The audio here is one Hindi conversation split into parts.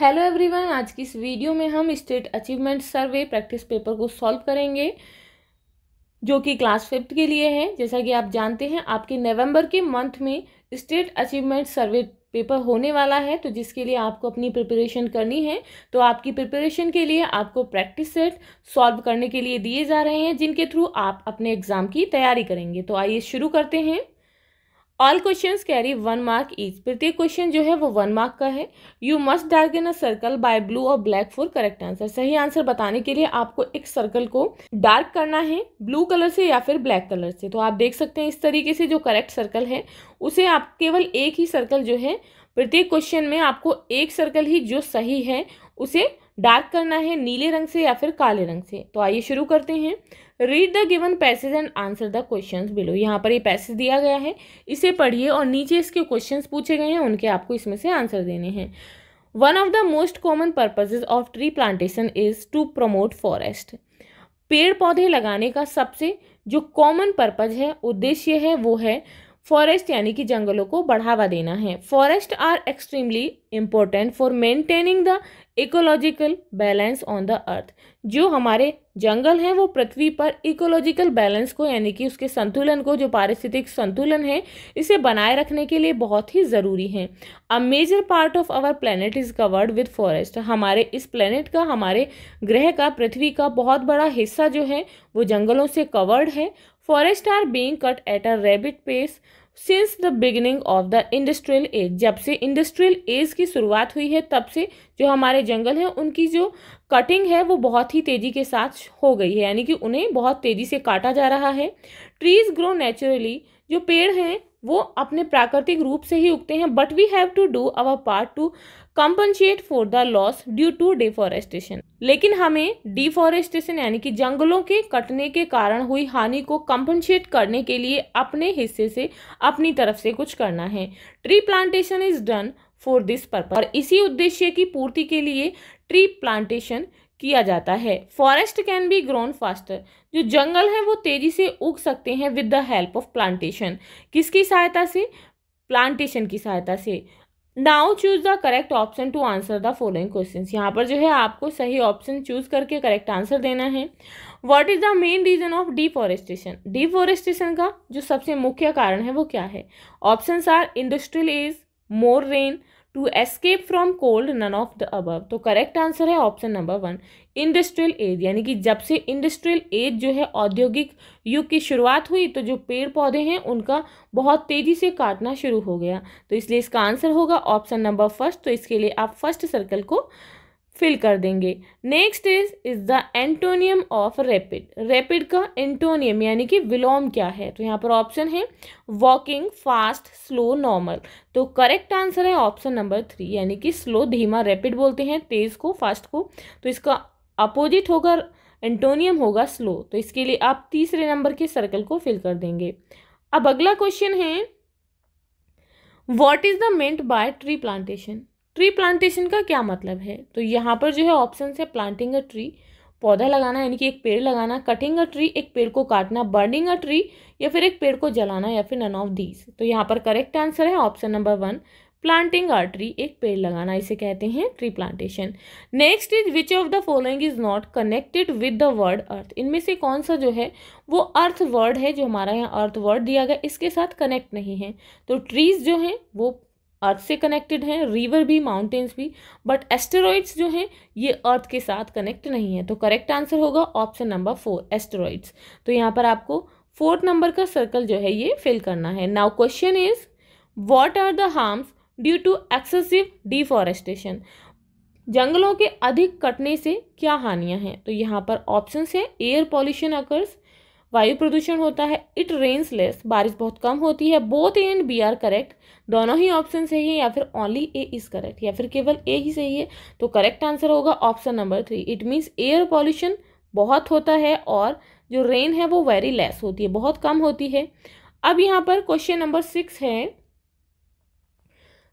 हेलो एवरीवन आज की इस वीडियो में हम state achievement survey practice paper को सॉल्व करेंगे जो कि क्लास फिफ्थ के लिए है जैसा कि आप जानते हैं आपके नवंबर के मंथ में स्टेट अचीवमेंट सर्वे पेपर होने वाला है तो जिसके लिए आपको अपनी प्रिपरेशन करनी है तो आपकी प्रिपरेशन के लिए आपको प्रैक्टिस सेट सॉल्व करने के लिए दिए जा रहे हैं जिनके थ्रू आप अपने एग्ज़ाम की तैयारी करेंगे तो आइए शुरू करते हैं all question carry one mark each प्रत्येक क्वेश्चन जो है वो वन मार्क का है you must dark in a circle by blue और ब्लैक फॉर करेक्ट आंसर सही आंसर बताने के लिए आपको एक सर्कल को डार्क करना है ब्लू कलर से या फिर ब्लैक कलर से तो आप देख सकते हैं इस तरीके से जो करेक्ट सर्कल है उसे आप केवल एक ही सर्कल जो है प्रत्येक क्वेश्चन में आपको एक सर्कल ही जो सही है उसे डार्क करना है नीले रंग से या फिर काले रंग से तो आइए शुरू करते हैं read the given passage and answer the question below यहाँ पर ये पैसेज दिया गया है इसे पढ़िए और नीचे इसके क्वेश्चन पूछे गए हैं उनके आपको इसमें से आंसर देने हैं one of the most common purposes of tree plantation is to promote forest पेड़ पौधे लगाने का सबसे जो कॉमन पर्पज है उद्देश्य है वो है फॉरेस्ट यानी कि जंगलों को बढ़ावा देना है forest are extremely important for maintaining the ecological balance on the earth जो हमारे जंगल हैं वो पृथ्वी पर इकोलॉजिकल बैलेंस को यानी कि उसके संतुलन को जो पारिस्थितिक संतुलन है इसे बनाए रखने के लिए बहुत ही ज़रूरी है a major part of our planet is covered with forest हमारे इस प्लानट का हमारे ग्रह का पृथ्वी का बहुत बड़ा हिस्सा जो है वो जंगलों से कवर्ड है forest are being cut at a rapid pace since the beginning of the industrial age जब से इंडस्ट्रियल एज की शुरुआत हुई है तब से जो हमारे जंगल हैं उनकी जो कटिंग है वो बहुत ही तेज़ी के साथ हो गई है यानी कि उन्हें बहुत तेज़ी से काटा जा रहा है ट्रीज़ ग्रो नेचुरली जो पेड़ हैं वो अपने प्राकृतिक रूप से ही उगते हैं but we have to do our part to compensate for the loss due to deforestation लेकिन हमें डिफॉरेस्टेशन यानी कि जंगलों के कटने के कारण हुई हानि को कंपनसेट करने के लिए अपने हिस्से से अपनी तरफ से कुछ करना है tree plantation is done for this purpose और इसी उद्देश्य की पूर्ति के लिए ट्री प्लांटेशन किया जाता है forest can be grown faster जो जंगल है वो तेज़ी से उग सकते हैं with the help of plantation किसकी सहायता से प्लांटेशन की सहायता से now choose the correct option to answer the following question यहाँ पर जो है आपको सही ऑप्शन चूज करके करेक्ट आंसर देना है what is the main reason of deforestation deforestation का जो सबसे मुख्य कारण है वो क्या है option are industrial age more rain to escape from cold none of the above तो करेक्ट आंसर है option number one industrial age यानी कि जब से इंडस्ट्रियल एज जो है औद्योगिक युग की शुरुआत हुई तो जो पेड़ पौधे हैं उनका बहुत तेज़ी से काटना शुरू हो गया तो इसलिए इसका आंसर होगा ऑप्शन नंबर फर्स्ट तो इसके लिए आप फर्स्ट सर्कल को फिल कर देंगे next is is the antonym of rapid rapid का एंटोनियम यानी कि विलोम क्या है तो यहाँ पर ऑप्शन है वॉकिंग फास्ट स्लो नॉर्मल तो करेक्ट आंसर है ऑप्शन नंबर थ्री यानी कि स्लो धीमा रैपिड बोलते हैं तेज़ को फास्ट को तो इसका अपोजिट होगा एंटोनियम होगा स्लो तो इसके लिए आप तीसरे नंबर के सर्कल को फिल कर देंगे अब अगला क्वेश्चन है what is the meant by tree plantation tree plantation का क्या मतलब है तो यहाँ पर जो है ऑप्शन है प्लांटिंग अ ट्री पौधा लगाना यानी कि एक पेड़ लगाना कटिंग अ ट्री एक पेड़ को काटना बर्निंग अ ट्री या फिर एक पेड़ को जलाना या फिर नन ऑफ दीज तो यहाँ पर करेक्ट आंसर है option number one planting a tree एक पेड़ लगाना इसे कहते हैं tree plantation next is which of the following is not connected with the word earth इनमें से कौन सा जो है वो अर्थ वर्ड है जो हमारा यहाँ अर्थ वर्ड दिया गया इसके साथ कनेक्ट नहीं है तो ट्रीज जो हैं वो अर्थ से कनेक्टेड हैं रिवर भी माउंटेन्स भी बट एस्टेरॉइड्स जो हैं ये अर्थ के साथ कनेक्ट नहीं है तो करेक्ट आंसर होगा ऑप्शन नंबर फोर एस्टेरॉइड्स तो यहाँ पर आपको फोर्थ नंबर का सर्कल जो है ये फिल करना है now question is what are the harms due to excessive deforestation जंगलों के अधिक कटने से क्या हानियां हैं तो यहाँ पर ऑप्शन है एयर पॉल्यूशन अकर्स वायु प्रदूषण होता है इट रेन्स लेस बारिश बहुत कम होती है both A and B are correct दोनों ही ऑप्शन सही है या फिर ओनली ए इज करेक्ट या फिर केवल ए ही सही है तो करेक्ट आंसर होगा option number three it means air pollution बहुत होता है और जो रेन है वो वेरी लेस होती है बहुत कम होती है अब यहाँ पर क्वेश्चन नंबर सिक्स है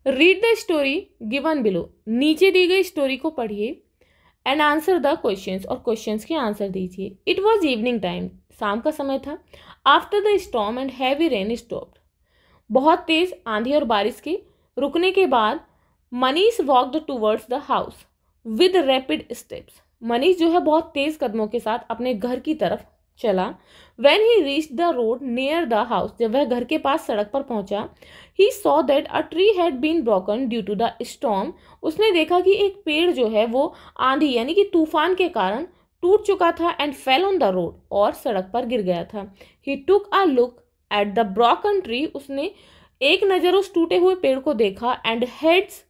read the story given below नीचे दी गई स्टोरी को पढ़िए एंड आंसर द क्वेश्चन और क्वेश्चन के आंसर दीजिए इट वॉज इवनिंग टाइम शाम का समय था after the storm and heavy rain stop बहुत तेज़ आंधी और बारिश के रुकने के बाद Manish walked towards the house with rapid steps Manish जो है बहुत तेज़ कदमों के साथ अपने घर की तरफ चला when he reach the road near the house जब वह घर के पास सड़क पर पहुंचा ही saw that a tree had been broken due to the storm उसने देखा कि एक पेड़ जो है वो आंधी यानी कि तूफान के कारण टूट चुका था and fell on the road और सड़क पर गिर गया था he took a look at the broken tree उसने एक नज़र उस टूटे हुए पेड़ को देखा and heads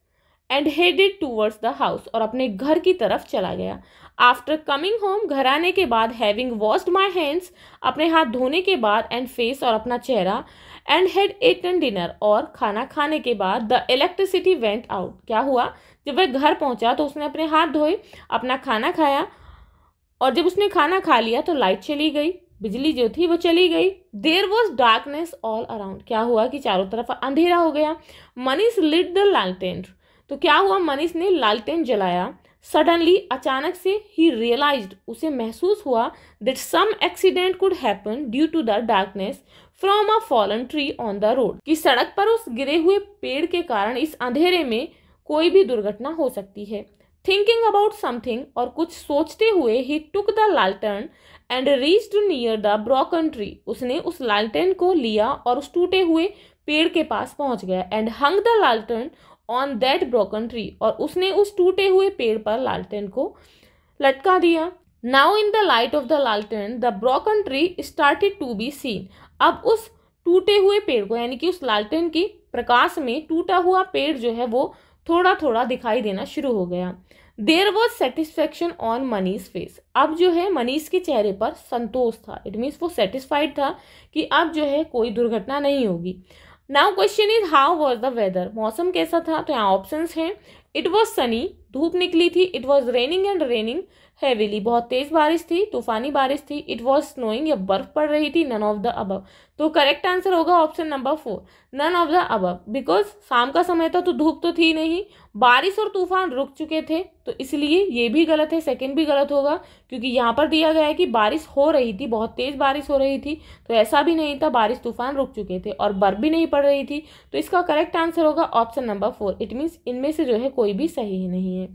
and headed towards the house और अपने घर की तरफ चला गया आफ्टर कमिंग होम घर आने के बाद हैविंग वॉश्ड माई हैंड्स अपने हाथ धोने के बाद एंड फेस और अपना चेहरा एंड हैड एटन डिनर और खाना खाने के बाद द इलेक्ट्रिसिटी वेंट आउट क्या हुआ जब वह घर पहुंचा तो उसने अपने हाथ धोए अपना खाना खाया और जब उसने खाना खा लिया तो लाइट चली गई बिजली जो थी वो चली गई there was darkness all around क्या हुआ कि चारों तरफ अंधेरा हो गया मनीष लिट द लालटेन तो क्या हुआ मनीष ने लालटेन जलाया सडनली अचानक से ही रियलाइज उसे महसूस हुआ that some accident could happen due to the darkness from a fallen tree on the road कि सड़क पर उस गिरे हुए पेड़ के कारण इस अंधेरे में कोई भी दुर्घटना हो सकती है थिंकिंग अबाउट समथिंग और कुछ सोचते हुए he took the lantern and reached near the broken tree उसने उस लालटन को लिया और उस टूटे हुए पेड़ के पास पहुंच गया and hung the lantern on that broken tree और उसने उस टूटे हुए पेड़ पर लालटन को लटका दिया now in the light of the lantern the broken tree started to be seen अब उस टूटे हुए पेड़ को यानी कि उस लालटेन की प्रकाश में टूटा हुआ पेड़ जो है वो थोड़ा थोड़ा दिखाई देना शुरू हो गया there was satisfaction on Manish face अब जो है मनीष के चेहरे पर संतोष था इट मीन्स वो सेटिस्फाइड था कि अब जो है कोई दुर्घटना नहीं होगी now question is how was the weather मौसम कैसा था तो यहाँ ऑप्शन हैं इट वॉज सनी धूप निकली थी it was raining and raining heavily बहुत तेज बारिश थी तूफानी बारिश थी इट वॉज स्नोइंग या बर्फ पड़ रही थी नन ऑफ द अबव तो करेक्ट आंसर होगा option number four none of the above because शाम का समय था तो धूप तो थी नहीं बारिश और तूफान रुक चुके थे तो इसलिए ये भी गलत है सेकेंड भी गलत होगा क्योंकि यहाँ पर दिया गया है कि बारिश हो रही थी बहुत तेज़ बारिश हो रही थी तो ऐसा भी नहीं था बारिश तूफान रुक चुके थे और बर्फ भी नहीं पड़ रही थी तो इसका करेक्ट आंसर होगा option number four it means इनमें से जो है कोई भी सही नहीं है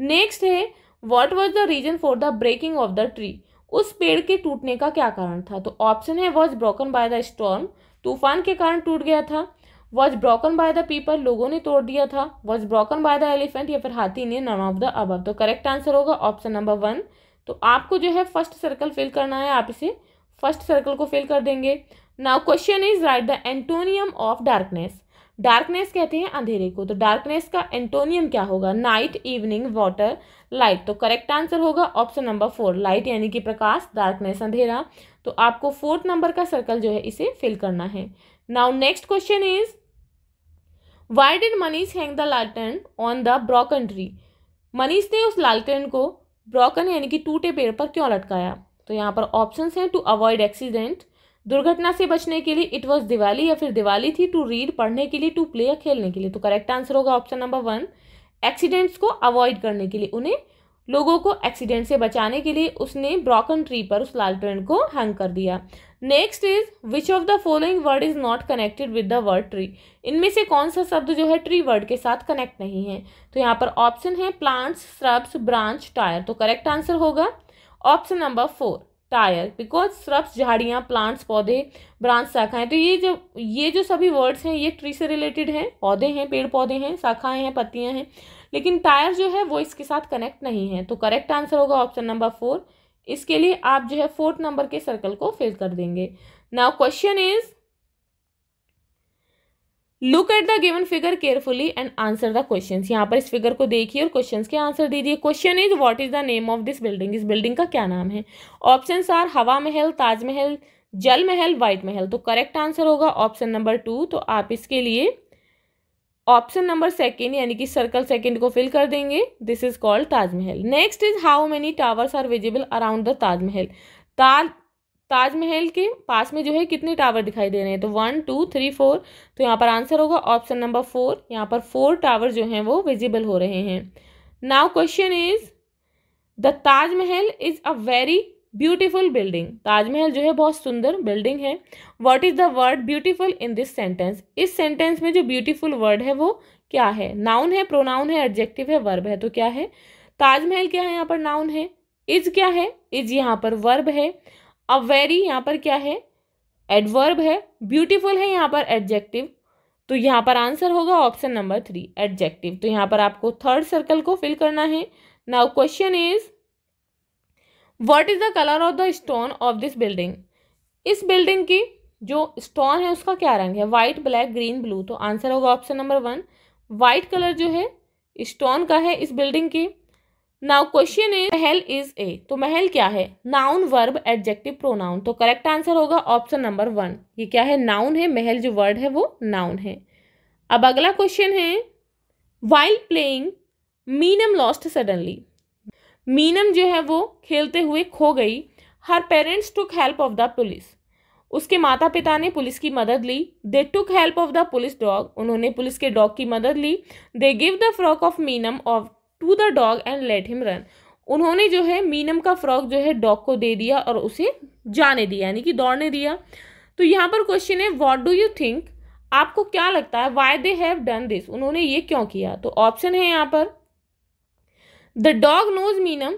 नेक्स्ट है what was the reason for the breaking of the tree उस पेड़ के टूटने का क्या कारण था तो ऑप्शन है was broken by the storm तूफान के कारण टूट गया था was broken by the people लोगों ने तोड़ दिया था was broken by the elephant या फिर हाथी ने नन ऑफ द अब तो करेक्ट आंसर होगा ऑप्शन नंबर वन तो आपको जो है फर्स्ट सर्कल फिल करना है आप इसे फर्स्ट सर्कल को फिल कर देंगे now question is write the antonym of darkness darkness कहते हैं अंधेरे को तो डार्कनेस का एंटोनियम क्या होगा नाइट इवनिंग वाटर लाइट तो करेक्ट आंसर होगा ऑप्शन नंबर फोर लाइट यानी कि प्रकाश डार्कनेस अंधेरा तो आपको फोर्थ नंबर का सर्कल जो है इसे फिल करना है now next question is why did Manish hang the lantern on the broken tree Manish ने उस लालटेन को ब्रॉकन यानी कि टूटे पेड़ पर क्यों लटकाया तो यहाँ पर ऑप्शन हैं टू अवॉइड एक्सीडेंट दुर्घटना से बचने के लिए इट वॉज दिवाली या फिर दिवाली थी टू रीड पढ़ने के लिए टू प्ले या खेलने के लिए तो करेक्ट आंसर होगा ऑप्शन नंबर वन एक्सीडेंट्स को अवॉइड करने के लिए उन्हें लोगों को एक्सीडेंट से बचाने के लिए उसने ब्रोकन ट्री पर उस लाल ट्रेन को हैंग कर दिया next is which of the following word is not connected with the word tree इनमें से कौन सा शब्द जो है ट्री वर्ड के साथ कनेक्ट नहीं है तो यहाँ पर ऑप्शन है प्लांट्स श्रब्स ब्रांच टायर तो करेक्ट आंसर होगा option number four tyre because shrubs झाड़ियाँ प्लांट्स पौधे ब्रांच शाखाएं तो ये जो ये जो सभी वर्ड्स हैं ये ट्री से रिलेटेड हैं पौधे हैं पेड़ पौधे हैं शाखाएं हैं पत्तियां हैं लेकिन टायर जो है वो इसके साथ कनेक्ट नहीं है तो करेक्ट आंसर होगा ऑप्शन नंबर फोर इसके लिए आप जो है फोर्थ नंबर के सर्कल को फिल कर देंगे now question is look at the given figure carefully and answer the question यहाँ पर इस फिगर को देखिए और क्वेश्चन के आंसर दीजिए question is what is the name of this building इस बिल्डिंग का क्या नाम है ऑप्शन आर हवा महल ताजमहल जल महल वाइट महल तो करेक्ट आंसर होगा ऑप्शन नंबर टू तो आप इसके लिए ऑप्शन नंबर सेकेंड यानी कि सर्कल सेकेंड को फिल कर देंगे this is called Taj Mahal next is how many towers are visible around the Taj Mahal Taj Taj Mahal के पास में जो है कितने टावर दिखाई दे रहे हैं तो वन टू थ्री फोर तो यहाँ पर आंसर होगा ऑप्शन नंबर फोर यहाँ पर फोर टावर जो हैं वो विजिबल हो रहे हैं now question is the Taj Mahal is a very beautiful building Taj Mahal जो है बहुत सुंदर बिल्डिंग है what is the word beautiful in this sentence इस सेंटेंस में जो ब्यूटिफुल वर्ड है वो क्या है नाउन है प्रोनाउन है एडजेक्टिव है वर्ब है तो क्या है ताजमहल क्या है यहाँ पर नाउन है इज क्या है इज यहाँ पर वर्ब है अब वेरी यहाँ पर क्या है एडवर्ब है ब्यूटीफुल है यहाँ पर एडजेक्टिव तो यहाँ पर आंसर होगा ऑप्शन नंबर थ्री एडजेक्टिव तो यहाँ पर आपको थर्ड सर्कल को फिल करना है now question is what is the colour of the stone of this building इस बिल्डिंग की जो स्टोन है उसका क्या रंग है वाइट ब्लैक ग्रीन ब्लू तो आंसर होगा option number one white colour जो है स्टोन का है इस बिल्डिंग की now question is mahal is a तो महल क्या है नाउन वर्ब एडजेक्टिव प्रोनाउन तो करेक्ट आंसर होगा ऑप्शन नंबर वन ये क्या है नाउन है महल जो वर्ड है वो नाउन है अब अगला क्वेश्चन है while playing Meenam lost suddenly Meenam जो है वो खेलते हुए खो गई her parents took help of the police उसके माता पिता ने पुलिस की मदद ली they took help of the police dog उन्होंने पुलिस के डॉग की मदद ली they give the frock of Meenam off to the dog and let him run उन्होंने जो है मीनम का फ्रॉक जो है डॉग को दे दिया और उसे जाने दिया यानी कि दौड़ने दिया तो यहाँ पर क्वेश्चन है वॉट डू यू थिंक आपको क्या लगता है why they have done this उन्होंने ये क्यों किया तो ऑप्शन है यहाँ पर the dog knows Meenam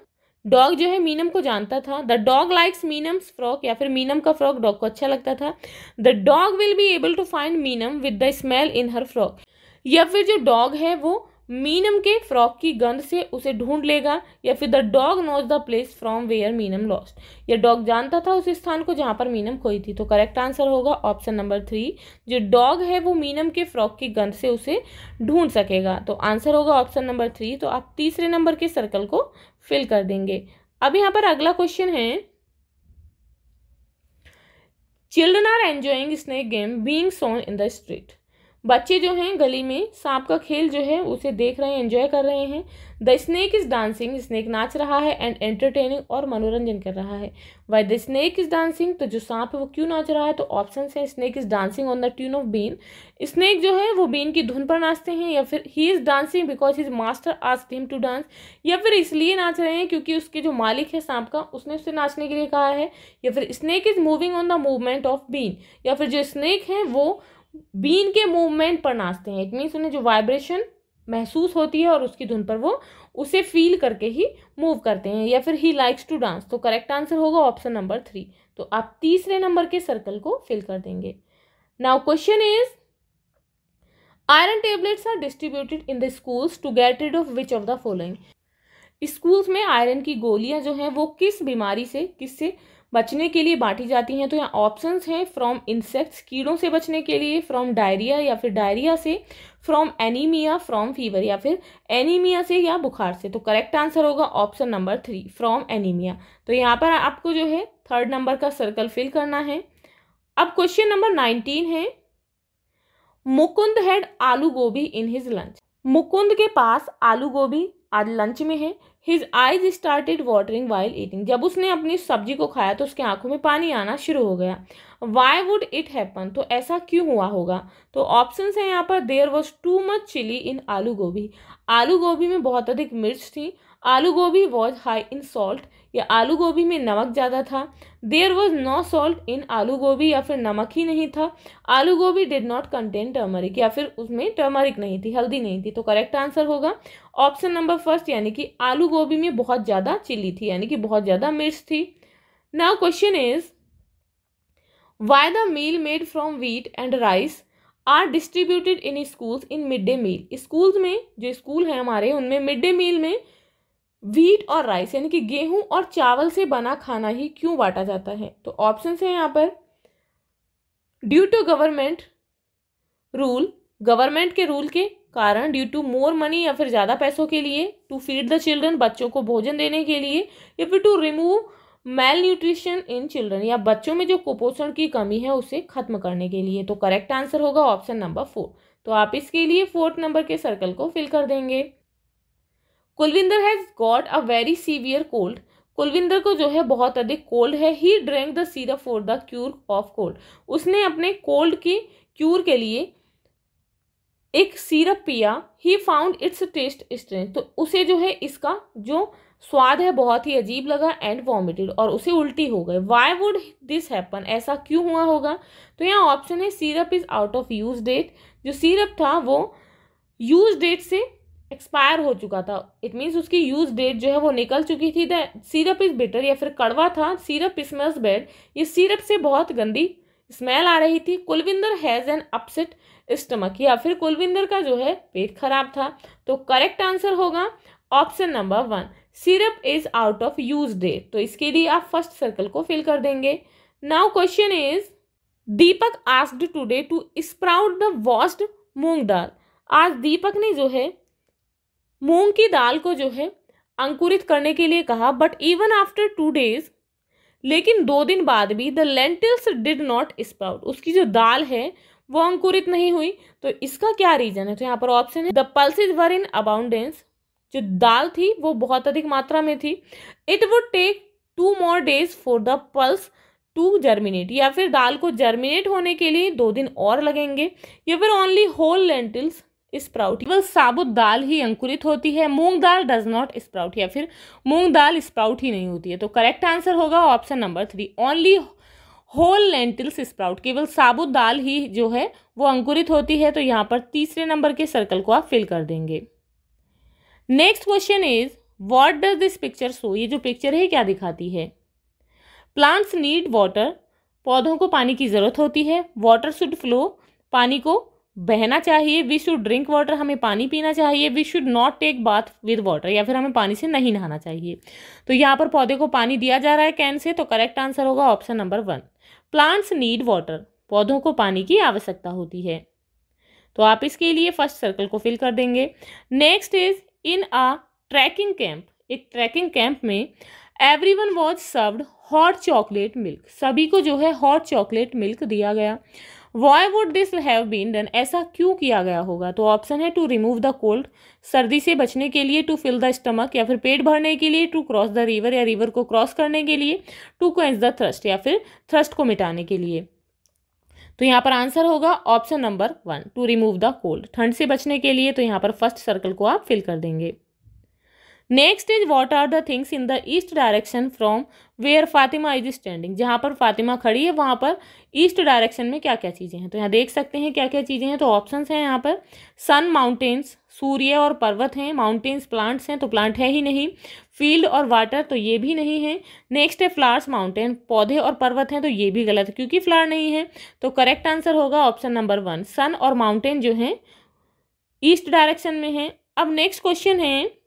dog जो है मीनम को जानता था the dog likes Meenam's frock या फिर मीनम का फ्रॉक डॉग को अच्छा लगता था the dog will be able to find Meenam with the smell in her frock या फिर जो डॉग है वो मीनम के फ्रॉक की गंध से उसे ढूंढ लेगा या फिर the dog knows the place from where Meenam lost या डॉग जानता था उस स्थान को जहां पर मीनम खोई थी तो करेक्ट आंसर होगा ऑप्शन नंबर थ्री जो डॉग है वो मीनम के फ्रॉक की गंध से उसे ढूंढ सकेगा तो आंसर होगा ऑप्शन नंबर थ्री तो आप तीसरे नंबर के सर्कल को फिल कर देंगे अब यहाँ पर अगला क्वेश्चन है children are enjoying snake game being shown in the street बच्चे जो हैं गली में सांप का खेल जो है उसे देख रहे हैं एंजॉय कर रहे हैं the snake is dancing snake नाच रहा है एंड एंटरटेनिंग और मनोरंजन कर रहा है why the snake is dancing तो जो सांप है वो क्यों नाच रहा है तो ऑप्शन है snake is dancing on the tune of been snake जो है वो बीन की धुन पर नाचते हैं या फिर he is dancing because his master ask him to dance या फिर इसलिए नाच रहे हैं क्योंकि उसके जो मालिक है सांप का उसने उससे नाचने के लिए कहा है या फिर snake is moving on the movement of been या फिर जो स्नेक है वो बीन के मूवमेंट पर नाचते हैं इट मीन्स उन्हें जो वाइब्रेशन महसूस होती है और उसकी धुन पर वो उसे फील करके ही मूव करते हैं या फिर ही लाइक्स टू डांस तो करेक्ट आंसर होगा ऑप्शन नंबर थ्री तो आप तीसरे नंबर के सर्कल को फिल कर देंगे now question is iron tablets are distributed in the schools to get rid of which of the following schools में आयरन की गोलियां जो हैं वो किस बीमारी से किससे बचने के लिए बांटी जाती हैं तो यहाँ ऑप्शन हैं फ्रॉम इंसेक्ट्स कीड़ों से बचने के लिए फ्रॉम डायरिया या फिर डायरिया से फ्रॉम एनीमिया फ्रॉम फीवर या फिर एनीमिया से या बुखार से तो करेक्ट आंसर होगा option number three from anaemia तो यहाँ पर आपको जो है थर्ड नंबर का सर्कल फिल करना है अब क्वेश्चन नंबर नाइनटीन है मुकुंद हैड आलू गोभी इन हिज लंच मुकुंद के पास आलू गोभी आज लंच में है his eyes started watering while eating जब उसने अपनी सब्जी को खाया तो उसके आंखों में पानी आना शुरू हो गया वाई वुड इट हैपन तो ऐसा क्यों हुआ होगा तो ऑप्शन है यहाँ पर there was too much chilli in aloo gobhi आलू गोभी में बहुत अधिक मिर्च थी आलू गोभी वॉज हाई इन सॉल्ट या आलू गोभी में नमक ज़्यादा था there was no salt in aloo gobhi या फिर नमक ही नहीं था आलू गोभी डिड नॉट कंटेन टर्मरिक या फिर उसमें टर्मरिक नहीं थी हल्दी नहीं थी तो करेक्ट आंसर होगा ऑप्शन नंबर फर्स्ट यानी कि आलू गोभी में बहुत ज़्यादा चिली थी यानी कि बहुत ज़्यादा मिर्च थी ना question is why the meal made from wheat and rice are distributed in schools in mid day meal schools में जो स्कूल हैं हमारे उनमें मिड डे मील में वीट और राइस यानी कि गेहूं और चावल से बना खाना ही क्यों बांटा जाता है तो ऑप्शन है यहाँ पर due to government rule government के रूल के कारण ड्यू टू मोर मनी या फिर ज़्यादा पैसों के लिए टू फीड द चिल्ड्रन बच्चों को भोजन देने के लिए या फिर to remove malnutrition in children या बच्चों में जो कुपोषण की कमी है उसे खत्म करने के लिए तो करेक्ट आंसर होगा ऑप्शन नंबर फोर तो आप इसके लिए फोर्थ नंबर के सर्कल को फिल कर देंगे Kulvinder has got a very severe cold Kulvinder को जो है बहुत अधिक कोल्ड है he drink the syrup for the cure of cold उसने अपने कोल्ड की क्यूर के लिए एक सीरप पिया he found its taste strength तो उसे जो है इसका जो स्वाद है बहुत ही अजीब लगा एंड वॉमिटेड और उसे उल्टी हो गई वाई वुड दिस हैपन ऐसा क्यों हुआ होगा तो यहाँ ऑप्शन है syrup is out of use date जो सीरप था वो यूज डेट से एक्सपायर हो चुका था इट मीन्स उसकी यूज डेट जो है वो निकल चुकी थी द सिरप इज़ बेटर या फिर कड़वा था सिरप स्मेल्स बेड ये सिरप से बहुत गंदी स्मेल आ रही थी Kulvinder has an upset stomach या फिर कुलविंदर का जो है पेट खराब था तो करेक्ट आंसर होगा option number one syrup is out of use date तो इसके लिए आप फर्स्ट सर्कल को फिल कर देंगे now question is Deepak asked today to sprout the washed moong dal आज दीपक ने जो है मूंग की दाल को जो है अंकुरित करने के लिए कहा but even after two days लेकिन दो दिन बाद भी the lentils did not sprout उसकी जो दाल है वो अंकुरित नहीं हुई तो इसका क्या रीजन है तो यहाँ पर ऑप्शन है the is were in abundance जो दाल थी वो बहुत अधिक मात्रा में थी it would take two more days for the pulse to germinate या फिर दाल को जर्मिनेट होने के लिए दो दिन और लगेंगे या फिर ओनली होल लेंटिल्स स्प्राउट केवल साबुत दाल ही अंकुरित होती है moong dal does not sprout या फिर मूंग दाल स्प्राउट ही नहीं होती है तो करेक्ट आंसर होगा option number three only whole lentils sprout केवल साबुत दाल ही जो है वो अंकुरित होती है तो यहाँ पर तीसरे नंबर के सर्कल को आप फिल कर देंगे next question is what does this picture so ये जो पिक्चर है क्या दिखाती है प्लांट्स नीड वाटर पौधों को पानी की ज़रूरत होती है वाटर शुड फ्लो पानी को बहना चाहिए वी शुड ड्रिंक वाटर हमें पानी पीना चाहिए we should not take bath with water या फिर हमें पानी से नहीं नहाना चाहिए तो यहाँ पर पौधे को पानी दिया जा रहा है कैन से तो करेक्ट आंसर होगा option number one plants need water पौधों को पानी की आवश्यकता होती है तो आप इसके लिए फर्स्ट सर्कल को फिल कर देंगे next is in a trekking camp एक ट्रैकिंग कैंप में everyone was served hot chocolate milk सभी को जो है हॉट चॉकलेट मिल्क दिया गया why would this have been done ऐसा क्यों किया गया होगा तो ऑप्शन है टू रिमूव द कोल्ड सर्दी से बचने के लिए टू फिल द स्टमक या फिर पेट भरने के लिए टू क्रॉस द रिवर या रिवर को क्रॉस करने के लिए टू क्वेंस द थ्रस्ट या फिर थ्रस्ट को मिटाने के लिए तो यहाँ पर आंसर होगा option number one to remove the cold ठंड से बचने के लिए तो यहाँ पर फर्स्ट सर्कल को आप फिल कर देंगे next is what are the things in the east direction from where Fatima is standing जहाँ पर फातिमा खड़ी है वहाँ पर ईस्ट डायरेक्शन में क्या क्या चीज़ें हैं तो यहाँ देख सकते हैं क्या क्या चीज़ें हैं तो ऑप्शंस हैं यहाँ पर सन माउंटेन्स सूर्य और पर्वत हैं माउंटेन्स प्लांट्स हैं तो प्लांट है ही नहीं फील्ड और वाटर तो ये भी नहीं है नेक्स्ट है फ्लावर्स माउंटेन पौधे और पर्वत हैं तो ये भी गलत है क्योंकि फ्लावर नहीं है तो करेक्ट आंसर होगा ऑप्शन नंबर वन सन और माउंटेन जो हैं ईस्ट डायरेक्शन में हैं अब नेक्स्ट क्वेश्चन है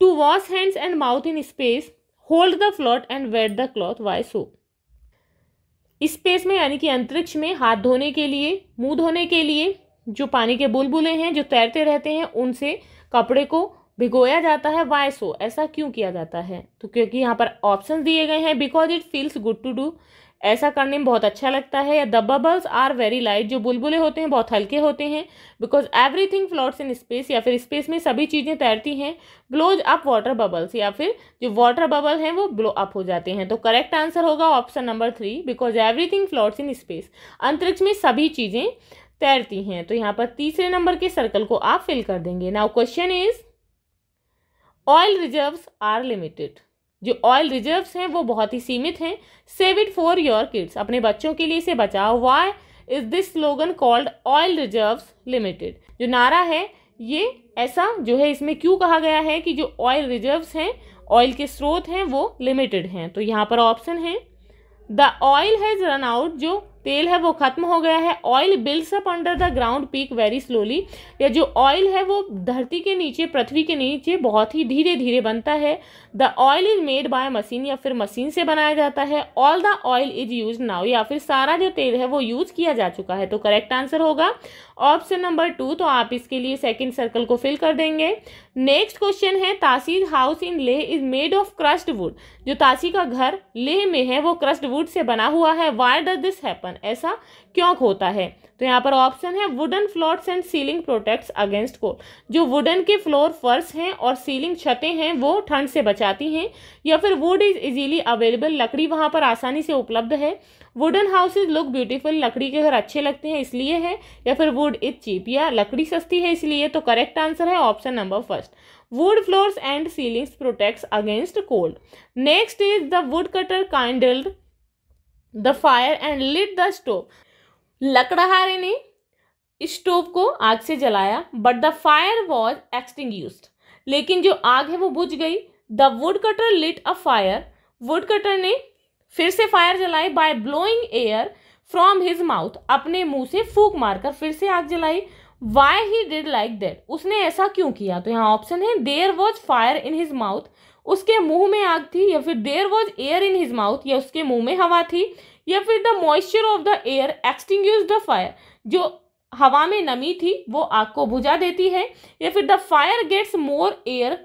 to wash hands and mouth in space hold the float and wet the cloth why soap space में यानी कि अंतरिक्ष में हाथ धोने के लिए मुंह धोने के लिए जो पानी के बुलबुले हैं जो तैरते रहते हैं उनसे कपड़े को भिगोया जाता है वाई सो ऐसा क्यों किया जाता है तो क्योंकि यहाँ पर ऑप्शन दिए गए हैं because it feels good to do ऐसा करने में बहुत अच्छा लगता है या the bubbles are very light जो बुलबुले होते हैं बहुत हल्के होते हैं because everything floats in space या फिर स्पेस में सभी चीज़ें तैरती हैं ब्लोज अप वाटर बबल्स या फिर जो वाटर बबल हैं वो ब्लो अप हो जाते हैं तो करेक्ट आंसर होगा option number three because everything floats in space अंतरिक्ष में सभी चीज़ें तैरती हैं तो यहाँ पर तीसरे नंबर के सर्कल को आप फिल कर देंगे now question is oil reserves are limited जो ऑयल रिजर्व्स हैं वो बहुत ही सीमित हैं save it for your kids अपने बच्चों के लिए इसे बचाओ why is this slogan called oil reserves limited जो नारा है ये ऐसा जो है इसमें क्यों कहा गया है कि जो ऑयल रिजर्व्स हैं ऑयल के स्रोत हैं वो लिमिटेड हैं तो यहाँ पर ऑप्शन है the oil has run out जो तेल है वो ख़त्म हो गया है oil builds up under the ground peak very slowly या जो ऑयल है वो धरती के नीचे पृथ्वी के नीचे बहुत ही धीरे धीरे बनता है the oil is made by machine या फिर मशीन से बनाया जाता है all the oil is use now या फिर सारा जो तेल है वो यूज किया जा चुका है तो करेक्ट आंसर होगा ऑप्शन नंबर टू तो आप इसके लिए सेकेंड सर्कल को फिल कर देंगे नेक्स्ट क्वेश्चन है तासीर house in Leh is made of crust wood जो तासी का घर लेह में है वो क्रस्ट वुड से बना हुआ है वाई डज दिस हैपन ऐसा क्यों होता है तो यहाँ पर ऑप्शन है wooden floors and ceiling protects against cold जो वुडन के फ्लोर फर्श हैं और सीलिंग छतें हैं वो ठंड से बचाती हैं या फिर वुड इज इजीली अवेलेबल लकड़ी वहाँ पर आसानी से उपलब्ध है वुडन हाउसेज लुक ब्यूटीफुल लकड़ी के घर अच्छे लगते हैं इसलिए है या फिर वुड इज चीप या लकड़ी सस्ती है इसलिए तो करेक्ट आंसर है option number first wood floors and ceilings protects against cold next is the woodcutter kindled the fire and lit the stove लकड़हारे ने स्टोव को आग से जलाया but the fire was extinguished लेकिन जो आग है वो बुझ गई the woodcutter lit a fire woodcutter ने फिर से फायर जलाई by blowing air from his mouth अपने मुंह से फूक मारकर फिर से आग जलाई why he did like that उसने ऐसा क्यों किया तो यहाँ ऑप्शन है there was fire in his mouth उसके मुंह में आग थी या फिर there was air in his mouth या उसके मुंह में हवा थी या फिर the moisture of the air extinguished the fire जो हवा में नमी थी वो आग को बुझा देती है या फिर the fire gets more air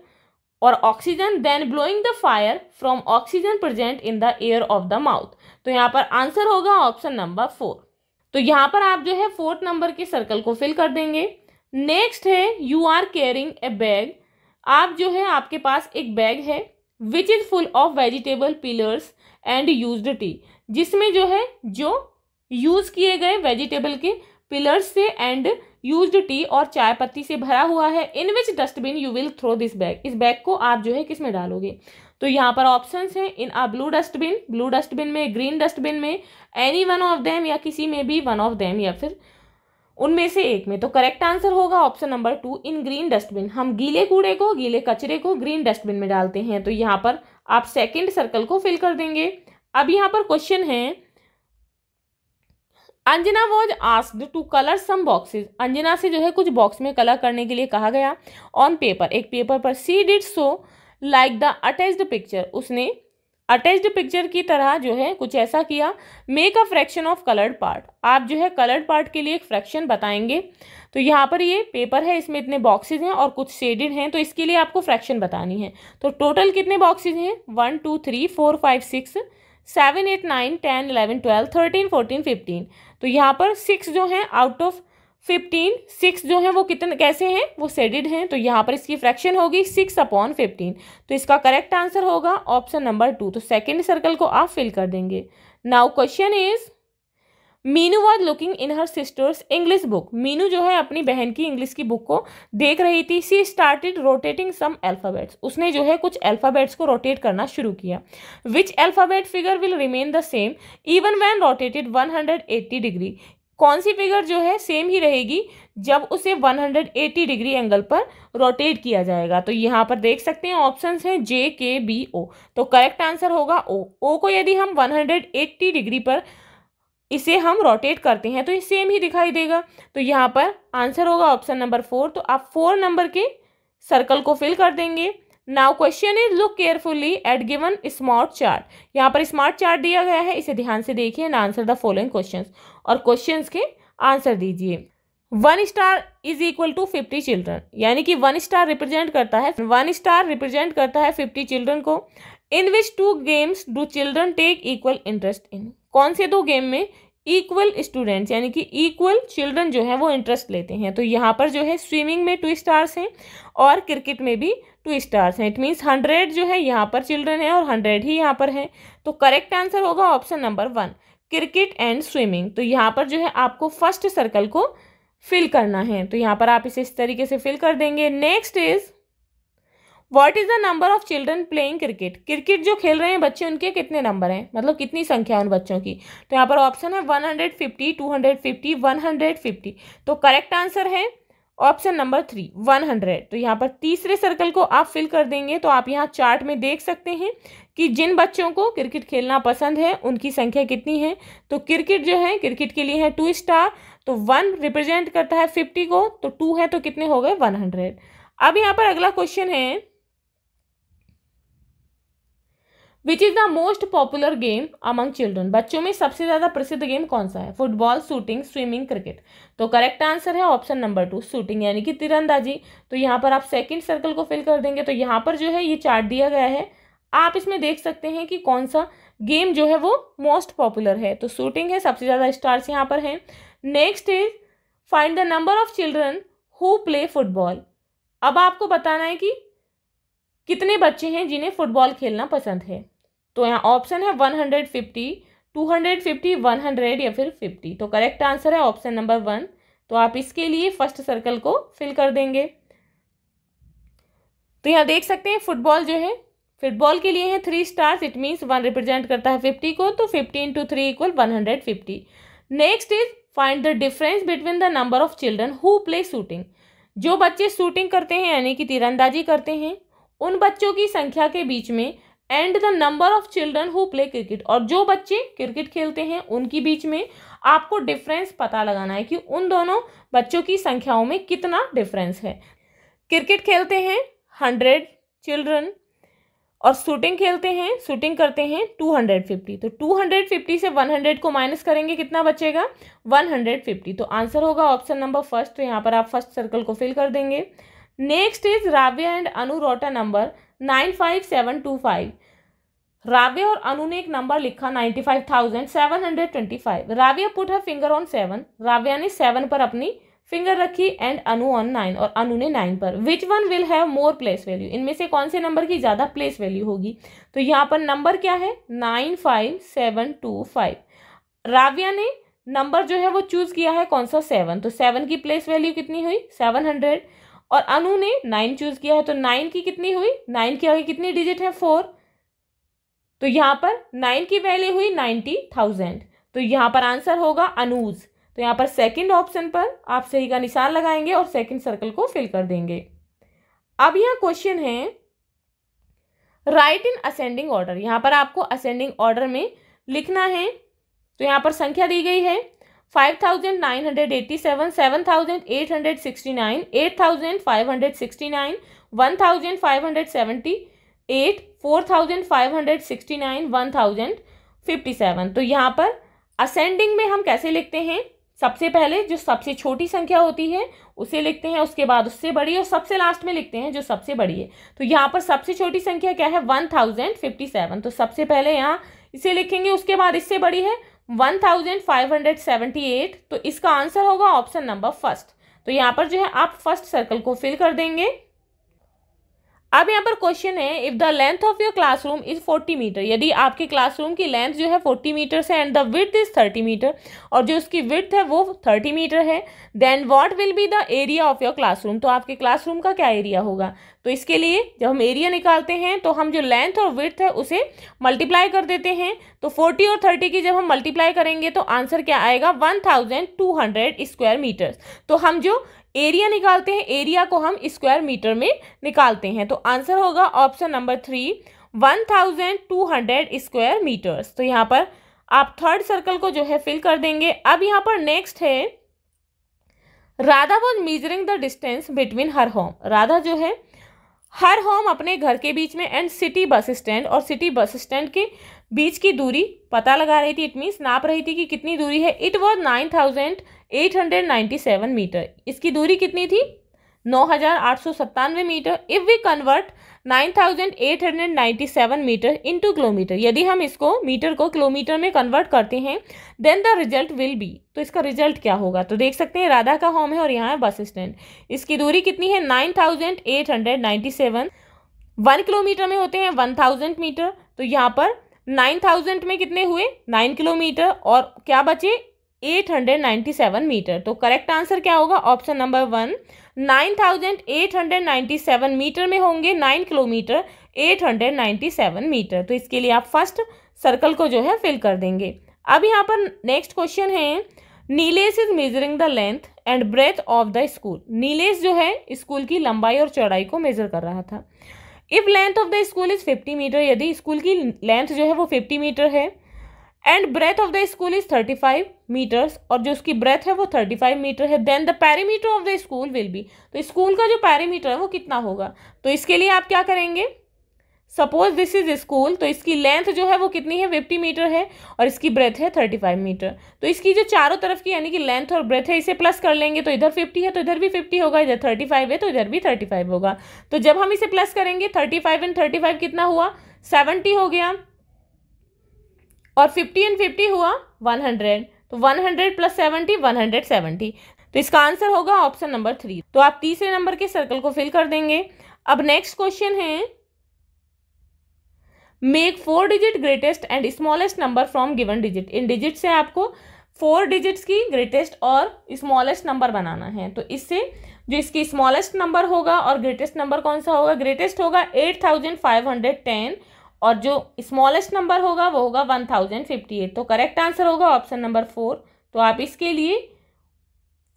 और oxygen than blowing the fire from oxygen present in the air of the mouth तो यहाँ पर आंसर होगा ऑप्शन नंबर फोर तो यहाँ पर आप जो है फोर्थ नंबर के सर्कल को फिल कर देंगे नेक्स्ट है you are carrying a bag आप जो है आपके पास एक बैग है which is full of vegetable peelers and use tea जिसमें जो है जो यूज़ किए गए वेजिटेबल के पिलर्स से एंड यूज टी और चाय पत्ती से भरा हुआ है in which dustbin you will throw this bag इस बैग को आप जो है किस में डालोगे तो यहाँ पर ऑप्शन हैं in a blue dustbin blue dustbin में ग्रीन डस्टबिन में एनी वन ऑफ देम या किसी में भी वन ऑफ देम या फिर उनमें से एक में तो करेक्ट आंसर होगा option number two in green dustbin हम गीले कूड़े को गीले कचरे को ग्रीन डस्टबिन में डालते हैं तो यहाँ पर आप सेकंड सर्कल को फिल कर देंगे अब यहाँ पर क्वेश्चन है Anjana was asked to colour some boxes Anjana से जो है कुछ बॉक्स में कलर करने के लिए कहा गया ऑन पेपर एक पेपर पर she did so like the attached picture उसने अटैच्ड पिक्चर की तरह जो है कुछ ऐसा किया make a fraction of coloured part आप जो है कलर्ड पार्ट के लिए एक फ्रैक्शन बताएंगे तो यहाँ पर ये पेपर है इसमें इतने बॉक्सेज हैं और कुछ शेडेड हैं तो इसके लिए आपको फ्रैक्शन बतानी है तो टोटल कितने बॉक्सेज हैं one two three four five six seven eight nine ten eleven twelve thirteen fourteen fifteen तो यहाँ पर सिक्स जो हैं आउट ऑफ फिफ्टीन सिक्स जो है वो कितने कैसे हैं वो सेडिड हैं तो यहाँ पर इसकी फ्रैक्शन होगी सिक्स अपॉन फिफ्टीन तो इसका करेक्ट आंसर होगा ऑप्शन नंबर टू तो सेकेंड सर्कल को आप फिल कर देंगे now question is Meenu was looking in her sister's English book Meenu जो है अपनी बहन की इंग्लिश की बुक को देख रही थी she started rotating some alphabets उसने जो है कुछ अल्फ़ाबेट्स को रोटेट करना शुरू किया which alphabet figure will remain the same even when rotated one hundred eighty degree कौन सी फिगर जो है सेम ही रहेगी जब उसे 180 डिग्री एंगल पर रोटेट किया जाएगा तो यहाँ पर देख सकते हैं ऑप्शन हैं जे के बी ओ तो करेक्ट आंसर होगा ओ ओ को यदि हम 180 डिग्री पर इसे हम रोटेट करते हैं तो ये सेम ही दिखाई देगा तो यहाँ पर आंसर होगा ऑप्शन नंबर फोर तो आप फोर नंबर के सर्कल को फिल कर देंगे now question is look carefully at given smart chart यहाँ पर स्मार्ट चार्ट दिया गया है इसे ध्यान से देखिए and answer the following question और क्वेश्चन के आंसर दीजिए one star is equal to fifty children यानी कि वन स्टार रिप्रेजेंट करता है वन स्टार रिप्रेजेंट करता है फिफ्टी चिल्ड्रन को in which two games do children take equal interest in कौन से दो गेम में इक्वल स्टूडेंट्स यानी कि इक्वल चिल्ड्रन जो है वो इंटरेस्ट लेते हैं तो यहाँ पर जो है स्विमिंग में टू स्टार्स हैं और क्रिकेट में भी टू स्टार्स हैं इट मीन्स हंड्रेड जो है यहाँ पर चिल्ड्रन है और हंड्रेड ही यहाँ पर हैं तो करेक्ट आंसर होगा option number one cricket and swimming तो यहाँ पर जो है आपको फर्स्ट सर्कल को फिल करना है तो यहाँ पर आप इसे इस तरीके से फिल कर देंगे next is what is the number of children playing cricket cricket जो खेल रहे हैं बच्चे उनके कितने नंबर हैं मतलब कितनी संख्या है उन बच्चों की तो यहाँ पर ऑप्शन है one hundred fifty two hundred fifty one hundred fifty तो करेक्ट आंसर है option number three one hundred तो यहाँ पर तीसरे सर्कल को आप फिल कर देंगे तो आप यहाँ चार्ट में देख सकते हैं कि जिन बच्चों को क्रिकेट खेलना पसंद है उनकी संख्या कितनी है तो क्रिकेट जो है क्रिकेट के लिए है टू स्टार तो वन रिप्रेजेंट करता है फिफ्टी को तो टू है तो कितने हो गए वन हंड्रेड अब यहाँ पर अगला क्वेश्चन है which is the most popular game among children बच्चों में सबसे ज़्यादा प्रसिद्ध गेम कौन सा है फुटबॉल शूटिंग स्विमिंग क्रिकेट तो करेक्ट आंसर है ऑप्शन नंबर टू शूटिंग यानी कि तिरंदाजी तो यहाँ पर आप सेकेंड सर्कल को फिल कर देंगे तो यहाँ पर जो है ये चार्ट दिया गया है आप इसमें देख सकते हैं कि कौन सा गेम जो है वो मोस्ट पॉपुलर है तो शूटिंग है सबसे ज़्यादा स्टार्स यहाँ पर हैं next is find the number of children who play football अब आपको बताना है कि कितने बच्चे हैं जिन्हें फुटबॉल खेलना पसंद है तो यहाँ ऑप्शन है one hundred fifty two hundred fifty one hundred या फिर फिफ्टी तो करेक्ट आंसर है ऑप्शन नंबर वन तो आप इसके लिए फर्स्ट सर्कल को फिल कर देंगे तो यहाँ देख सकते हैं फुटबॉल जो है फुटबॉल के लिए है three stars it means one represent करता है फिफ्टी को तो fifty into three equal one hundred fifty next is find the difference between the number of children who play shooting जो बच्चे शूटिंग करते हैं यानी कि तीरंदाजी करते हैं उन बच्चों की संख्या के बीच में and the number of children who play cricket और जो बच्चे क्रिकेट खेलते हैं उनकी बीच में आपको डिफरेंस पता लगाना है कि उन दोनों बच्चों की संख्याओं में कितना डिफरेंस है क्रिकेट खेलते हैं हंड्रेड चिल्ड्रन और शूटिंग खेलते हैं शूटिंग करते हैं टू हंड्रेड फिफ्टी तो टू हंड्रेड फिफ्टी से वन हंड्रेड को माइनस करेंगे कितना बचेगा फिफ्टी तो आंसर होगा ऑप्शन नंबर फर्स्ट तो यहाँ पर आप फर्स्ट सर्कल को फिल कर देंगे नेक्स्ट इज राव्या एंड अनुरोटा number nine five seven two five रावे और अनु ने एक नंबर लिखा ninety five thousand seven hundred twenty five Rabiya put है फिंगर ऑन सेवन राबिया ने सेवन पर अपनी फिंगर रखी एंड अनु ऑन नाइन और अनु ने नाइन पर which one will have more place value इनमें से कौन से नंबर की ज़्यादा प्लेस वैल्यू होगी तो यहाँ पर नंबर क्या है nine five seven two five Ravya ने नंबर जो है वो चूज़ किया है कौन सा सेवन तो सेवन की प्लेस वैल्यू कितनी हुई सेवन हंड्रेड और अनु ने नाइन चूज किया है तो नाइन की कितनी हुई नाइन की आगे कितनी डिजिट है फोर तो यहाँ पर नाइन की वैल्यू हुई नाइन्टी थाउजेंड तो यहाँ पर आंसर होगा अनूज तो यहाँ पर सेकंड ऑप्शन पर आप सही का निशान लगाएंगे और सेकंड सर्कल को फिल कर देंगे अब यहाँ क्वेश्चन है राइट इन असेंडिंग ऑर्डर यहाँ पर आपको असेंडिंग ऑर्डर में लिखना है तो यहाँ पर संख्या दी गई है five thousand nine hundred eighty seven seven thousand eight hundred sixty nine eight thousand five hundred sixty nine one thousand five hundred seventy eight four thousand five hundred sixty nine one thousand fifty seven तो यहाँ पर असेंडिंग में हम कैसे लिखते हैं सबसे पहले जो सबसे छोटी संख्या होती है उसे लिखते हैं उसके बाद उससे बड़ी और सबसे लास्ट में लिखते हैं जो सबसे बड़ी है तो यहाँ पर सबसे छोटी संख्या क्या है वन थाउजेंड फिफ्टी सेवन तो सबसे पहले यहाँ इसे लिखेंगे उसके बाद इससे बड़ी है 1578 तो इसका आंसर होगा ऑप्शन नंबर फर्स्ट तो यहाँ पर जो है आप फर्स्ट सर्कल को फिल कर देंगे अब यहाँ पर क्वेश्चन है if the length of your classroom is forty metre यदि आपके क्लासरूम की लेंथ जो है फोर्टी मीटर है and the width is thirty metre और जो उसकी विथ है वो थर्टी मीटर है then what will be the area of your classroom तो आपके क्लासरूम का क्या एरिया होगा तो इसके लिए जब हम एरिया निकालते हैं तो हम जो लेंथ और विथ है उसे मल्टीप्लाई कर देते हैं तो फोर्टी और थर्टी की जब हम मल्टीप्लाई करेंगे तो आंसर क्या आएगा one thousand two hundred square metres तो हम जो एरिया निकालते हैं एरिया को हम स्क्वायर मीटर में निकालते हैं तो आंसर होगा option number three one thousand two hundred square metres तो यहाँ पर आप थर्ड सर्कल को जो है फिल कर देंगे अब यहाँ पर नेक्स्ट है Radha was measuring the distance between her home Radha जो है हर होम अपने घर के बीच में एंड सिटी बस स्टैंड और सिटी बस स्टैंड के बीच की दूरी पता लगा रही थी इट मीन्स नाप रही थी कि कितनी दूरी है it was nine thousand 897 metre इसकी दूरी कितनी थी नौ हज़ार आठ सौ सत्तानवे मीटर if we convert nine thousand eight hundred seven metre into kilometre यदि हम इसको मीटर को किलोमीटर में कन्वर्ट करते हैं then the result will be तो इसका रिजल्ट क्या होगा तो देख सकते हैं राधा का होम है और यहाँ है बस स्टैंड इसकी दूरी कितनी है nine thousand eight hundred seven one kilometre में होते हैं वन थाउजेंड मीटर तो यहाँ पर नाइन थाउजेंड में कितने हुए नाइन किलोमीटर और क्या बचे 897 मीटर तो करेक्ट आंसर क्या होगा ऑप्शन नंबर वन 9897 मीटर में होंगे नाइन किलोमीटर 897 मीटर तो इसके लिए आप फर्स्ट सर्कल को जो है फिल कर देंगे अब यहाँ पर नेक्स्ट क्वेश्चन है Nilesh is measuring the length and breadth of the school Nilesh जो है स्कूल की लंबाई और चौड़ाई को मेजर कर रहा था if length of the school is 50 metre यदि स्कूल की लेंथ जो है वो 50 मीटर है and breadth of the school is thirty five metres और जो उसकी ब्रेथ है वो थर्टी फाइव मीटर है then the perimeter of the school will be तो स्कूल का जो पैरीमीटर है वो कितना होगा तो इसके लिए आप क्या करेंगे सपोज दिस इज स्कूल तो इसकी लेंथ जो है वो कितनी है फिफ्टी मीटर है और इसकी ब्रेथ है थर्टी फाइव मीटर तो इसकी जो चारों तरफ की यानी कि लेंथ और ब्रेथ है इसे प्लस कर लेंगे तो इधर फिफ्टी है तो इधर भी फिफ्टी होगा इधर थर्टी फाइव है तो इधर भी थर्टी फाइव होगा तो जब हम इसे प्लस करेंगे thirty five and thirty five कितना हुआ सेवेंटी हो गया और फिफ्टी एंड फिफ्टी हुआ वन हंड्रेड तो one hundred plus seventy one hundred seventy तो इसका आंसर होगा ऑप्शन नंबर थ्री तो आप तीसरे नंबर के सर्कल को फिल कर देंगे अब नेक्स्ट क्वेश्चन है make four digit greatest and smallest number from given digit इन डिजिट से आपको फोर डिजिट्स की ग्रेटेस्ट और स्मॉलेस्ट नंबर बनाना है तो इससे जो इसकी स्मॉलेस्ट नंबर होगा और ग्रेटेस्ट नंबर कौन सा होगा ग्रेटेस्ट होगा eight thousand five hundred ten और जो स्मॉलेस्ट नंबर होगा वो होगा वन थाउजेंड फिफ्टी एट तो करेक्ट आंसर होगा ऑप्शन नंबर फोर तो आप इसके लिए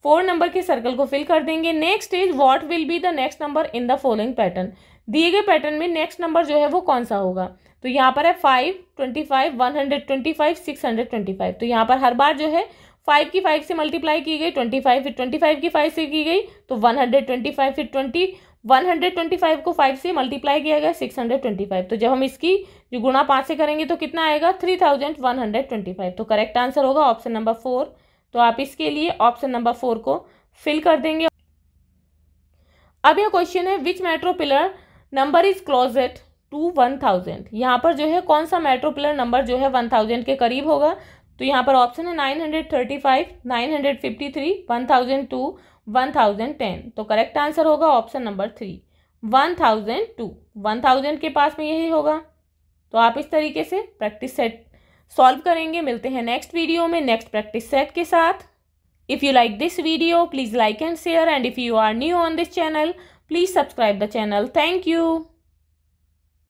फोर नंबर के सर्कल को फिल कर देंगे next is what will be the next number in the following pattern दिए गए पैटर्न में नेक्स्ट नंबर जो है वो कौन सा होगा तो यहाँ पर है five twenty five one hundred twenty five six hundred twenty five तो यहाँ पर हर बार जो है फाइव की फाइव से मल्टीप्लाई की गई ट्वेंटी फाइव फिर ट्वेंटी फाइव की फाइव से की गई तो वन हंड्रेड ट्वेंटी फाइव फिर ट्वेंटी 125 को 5 से मल्टीप्लाई किया गया 625 तो जब हम इसकी जो गुणा पाँच से करेंगे तो कितना आएगा 3125 तो करेक्ट आंसर होगा ऑप्शन नंबर फोर तो आप इसके लिए ऑप्शन नंबर फोर को फिल कर देंगे अब यह क्वेश्चन है which metro pillar number is closest to one thousand यहाँ पर जो है कौन सा मेट्रो पिलर नंबर जो है वन थाउजेंड के करीब होगा तो यहाँ पर ऑप्शन है nine hundred thirty five nine hundred fifty three one thousand two one thousand ten तो करेक्ट आंसर होगा option number three one thousand two one thousand के पास में यही होगा तो आप इस तरीके से प्रैक्टिस सेट सॉल्व करेंगे मिलते हैं नेक्स्ट वीडियो में नेक्स्ट प्रैक्टिस सेट के साथ if you like this video please like and share and if you are new on this channel please subscribe the channel thank you